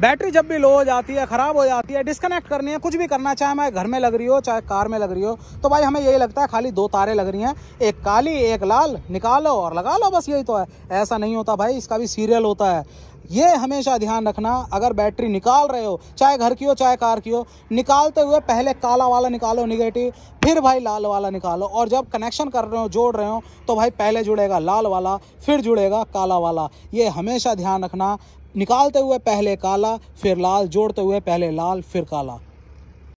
battery जब भी लो हो जाती है ख़राब हो जाती है डिस्कनेक्ट करनी है कुछ भी करना चाहे हमारे घर में लग रही हो चाहे कार में लग रही हो तो भाई हमें यही लगता है खाली दो तारे लग रही हैं एक काली एक लाल निकालो और लगा लो बस यही तो है ऐसा नहीं होता भाई इसका भी सीरियल होता है ये हमेशा ध्यान रखना अगर बैटरी निकाल रहे हो चाहे घर की हो चाहे कार की हो निकालते हुए पहले काला वाला निकालो निगेटिव फिर भाई लाल वाला निकालो और जब कनेक्शन कर रहे हो जोड़ रहे हो तो भाई पहले जुड़ेगा लाल वाला फिर जुड़ेगा काला वाला ये हमेशा ध्यान रखना निकालते हुए पहले काला फिर लाल जोड़ते हुए पहले लाल फिर काला